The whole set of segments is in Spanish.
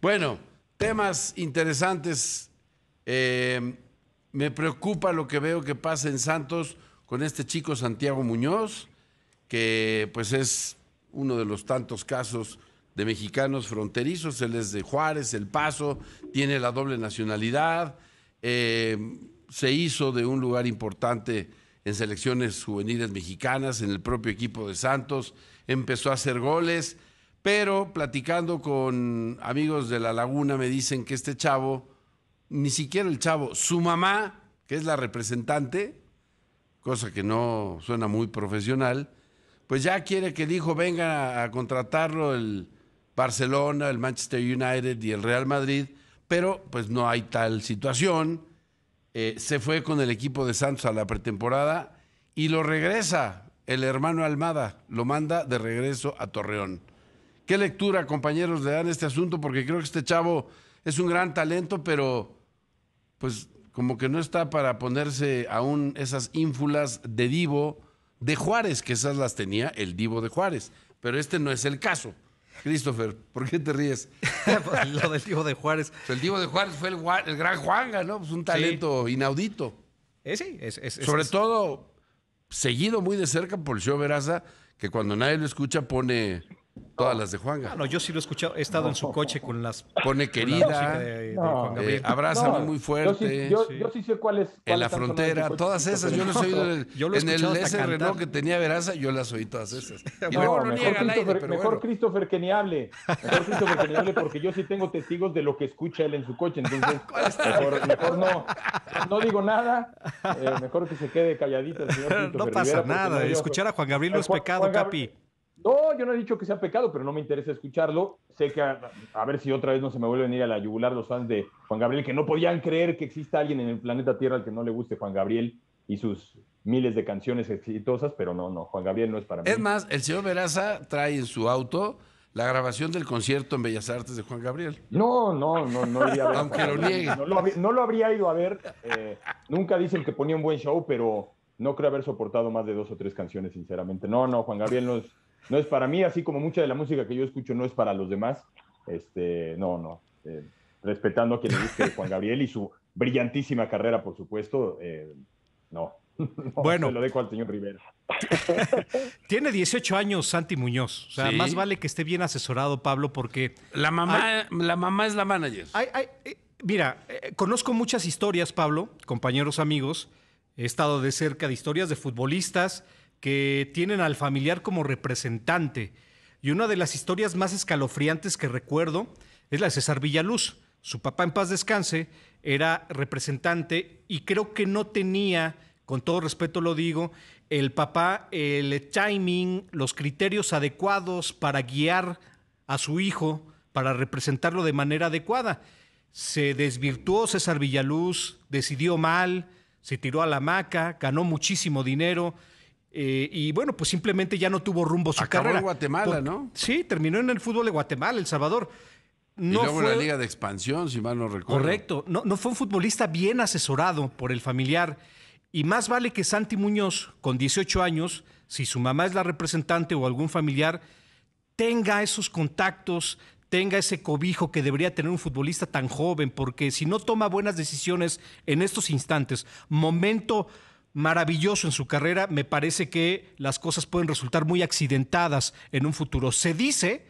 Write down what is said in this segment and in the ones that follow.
Bueno, temas interesantes. Eh, me preocupa lo que veo que pasa en Santos con este chico Santiago Muñoz, que pues es uno de los tantos casos de mexicanos fronterizos. Él es de Juárez, El Paso, tiene la doble nacionalidad, eh, se hizo de un lugar importante en selecciones juveniles mexicanas, en el propio equipo de Santos, empezó a hacer goles pero platicando con amigos de la laguna me dicen que este chavo, ni siquiera el chavo, su mamá, que es la representante, cosa que no suena muy profesional, pues ya quiere que el hijo venga a contratarlo el Barcelona, el Manchester United y el Real Madrid, pero pues no hay tal situación. Eh, se fue con el equipo de Santos a la pretemporada y lo regresa el hermano Almada, lo manda de regreso a Torreón. ¿Qué lectura, compañeros, le dan este asunto? Porque creo que este chavo es un gran talento, pero pues como que no está para ponerse aún esas ínfulas de divo de Juárez, que esas las tenía el divo de Juárez. Pero este no es el caso. Christopher, ¿por qué te ríes? Lo del Divo de Juárez. el Divo de Juárez fue el, gran Juanga, ¿no? Pues un talento inaudito. Eh, sí, Sobre todo, seguido muy de cerca por el show Veraza, que cuando nadie lo escucha pone Todas las de Juanga. Gabriel ah, no, yo sí lo he escuchado. He estado en su coche con las. Pone querida. De, eh, abrázame muy fuerte. Yo sí, sé cuál es. en la frontera. Todas esas. Yo las he oído. En, yo en el ese Renault que tenía Veraza, yo las oí todas esas. Y no niega mejor Christopher que ni hable. Mejor Christopher que ni hable porque yo sí tengo testigos de lo que escucha él en su coche. Entonces, mejor, mejor, no. No digo nada. Eh, mejor que se quede calladito señor No pasa nada. Escuchar a Juan Gabriel no eh, es pecado, Capi. No, yo no he dicho que sea pecado, pero no me interesa escucharlo. Sé que a, ver si otra vez no se me vuelven a ir a la yugular los fans de Juan Gabriel, que no podían creer que exista alguien en el planeta Tierra al que no le guste Juan Gabriel y sus miles de canciones exitosas, pero no, no, Juan Gabriel no es para mí. Es más, el señor Veraza trae en su auto la grabación del concierto en Bellas Artes de Juan Gabriel. No, no, no, no iría a ver. Aunque lo niegue. No lo, habría ido a ver. Eh, nunca dicen que ponía un buen show, pero no creo haber soportado más de dos o tres canciones, sinceramente. No, no, Juan Gabriel no es no es para mí, así como mucha de la música que yo escucho no es para los demás. Este, no, no. Eh, respetando a quien le guste Juan Gabriel y su brillantísima carrera, por supuesto, eh, no. Bueno. lo dejo al señor Rivera. Tiene 18 años Santi Muñoz. sea, más vale que esté bien asesorado, Pablo, porque. La mamá, la mamá es la manager. Eh, mira, conozco muchas historias, Pablo, compañeros, amigos. He estado de cerca de historias de futbolistas, que tienen al familiar como representante. Y una de las historias más escalofriantes que recuerdo es la de César Villaluz. Su papá en paz descanse era representante y creo que no tenía, con todo respeto lo digo, el papá el timing, los criterios adecuados para guiar a su hijo, para representarlo de manera adecuada. Se desvirtuó César Villaluz, decidió mal, se tiró a la hamaca, ganó muchísimo dinero, eh, y bueno, pues simplemente ya no tuvo rumbo su Acabó carrera. en Guatemala, ¿no? Sí, terminó en el fútbol de Guatemala, El Salvador. No y luego la Liga de Expansión, si mal no recuerdo. Correcto. No, no fue un futbolista bien asesorado por el familiar. Y más vale que Santi Muñoz, con 18 años, si su mamá es la representante o algún familiar, tenga esos contactos, tenga ese cobijo que debería tener un futbolista tan joven, porque si no toma buenas decisiones en estos instantes, momento maravilloso en su carrera, me parece que las cosas pueden resultar muy accidentadas en un futuro. Se dice,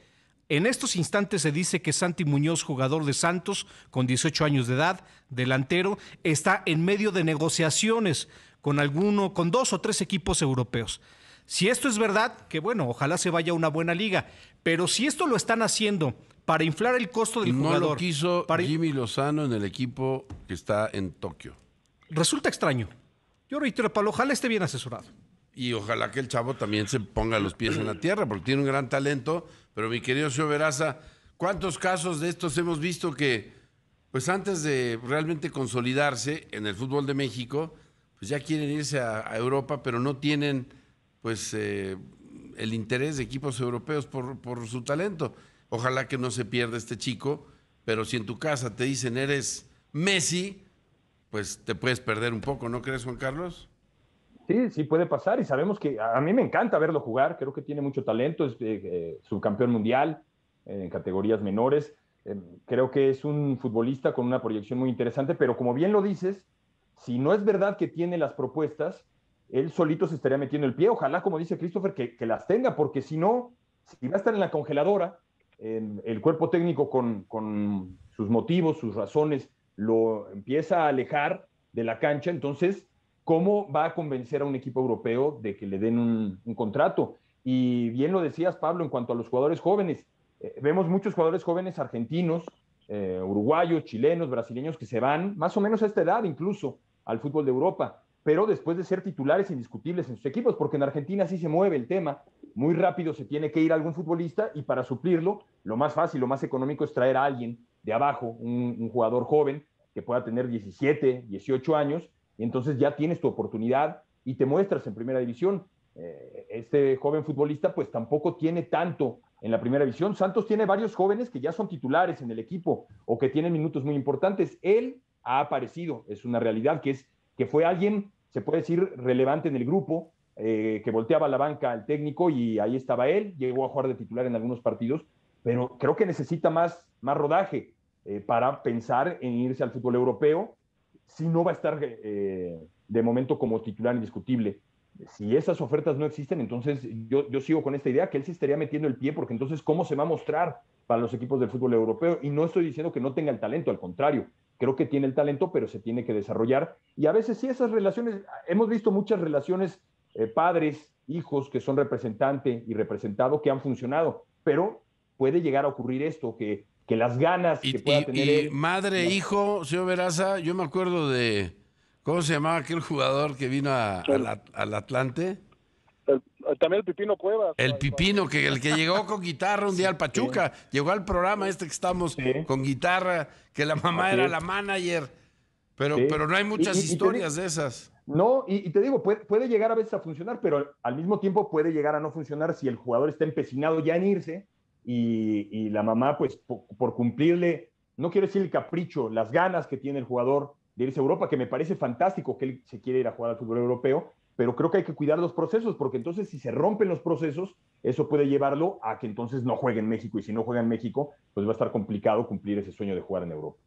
en estos instantes se dice que Santi Muñoz, jugador de Santos, con 18 años de edad, delantero, está en medio de negociaciones con alguno, con dos o tres equipos europeos. Si esto es verdad, que bueno, ojalá se vaya a una buena liga, pero si esto lo están haciendo para inflar el costo del jugador. No lo quiso Jimmy Lozano en el equipo que está en Tokio. Resulta extraño. Yo reitero, Pablo, ojalá esté bien asesorado. Y ojalá que el chavo también se ponga los pies en la tierra, porque tiene un gran talento. Pero mi querido señor Veraza, ¿cuántos casos de estos hemos visto que, pues antes de realmente consolidarse en el fútbol de México, pues ya quieren irse a, Europa, pero no tienen, pues, eh, el interés de equipos europeos por, por su talento? Ojalá que no se pierda este chico, pero si en tu casa te dicen eres Messi, pues te puedes perder un poco, ¿no crees, Juan Carlos? Sí, sí puede pasar y sabemos que a mí me encanta verlo jugar, creo que tiene mucho talento, es eh, eh, subcampeón mundial en categorías menores, em, creo que es un futbolista con una proyección muy interesante, pero como bien lo dices, si no es verdad que tiene las propuestas, él solito se estaría metiendo el pie, ojalá como dice Christopher, que, las tenga, porque si no, si va a estar en la congeladora, em, el cuerpo técnico con sus motivos, sus razones lo empieza a alejar de la cancha, entonces, ¿cómo va a convencer a un equipo europeo de que le den un, contrato? Y bien lo decías, Pablo, en cuanto a los jugadores jóvenes, eh, vemos muchos jugadores jóvenes argentinos, eh, uruguayos, chilenos, brasileños que se van más o menos a esta edad incluso al fútbol de Europa, pero después de ser titulares indiscutibles en sus equipos, porque en Argentina sí se mueve el tema, muy rápido se tiene que ir algún futbolista y para suplirlo, lo más fácil, lo más económico es traer a alguien de abajo, un jugador joven, que pueda tener 17, 18 años, y entonces ya tienes tu oportunidad y te muestras en primera división. Eh, este joven futbolista pues tampoco tiene tanto en la primera división. Santos tiene varios jóvenes que ya son titulares en el equipo o que tienen minutos muy importantes. Él ha aparecido, es una realidad que es que fue alguien, se puede decir, relevante en el grupo, eh, que volteaba la banca al técnico y ahí estaba él, llegó a jugar de titular en algunos partidos, pero creo que necesita más, más rodaje. Eh, para pensar en irse al fútbol europeo, si no va a estar eh, de momento como titular indiscutible. Si esas ofertas no existen, entonces yo, sigo con esta idea que él se estaría metiendo el pie, porque entonces, ¿cómo se va a mostrar para los equipos del fútbol europeo? Y no estoy diciendo que no tenga el talento, al contrario, creo que tiene el talento, pero se tiene que desarrollar. Y a veces sí, esas relaciones, hemos visto muchas relaciones, eh, padres, hijos que son representante y representado, que han funcionado, pero puede llegar a ocurrir esto, que que las ganas y, que pueda tener. madre, hijo, señor Veraza, yo me acuerdo de. ¿Cómo se llamaba aquel jugador que vino al Atlante? también el Pipino Cuevas. El Pipino, que el que llegó con guitarra un día al Pachuca, llegó al programa este que estamos con guitarra, que la mamá era la manager, pero, pero no hay muchas historias de esas. No, y, te digo, puede llegar a veces a funcionar, pero al mismo tiempo puede llegar a no funcionar si el jugador está empecinado ya en irse y, la mamá, pues por, cumplirle, no quiero decir el capricho, las ganas que tiene el jugador de irse a Europa, que me parece fantástico que él se quiere ir a jugar al fútbol europeo, pero creo que hay que cuidar los procesos, porque entonces si se rompen los procesos, eso puede llevarlo a que entonces no juegue en México, y si no juega en México, pues va a estar complicado cumplir ese sueño de jugar en Europa.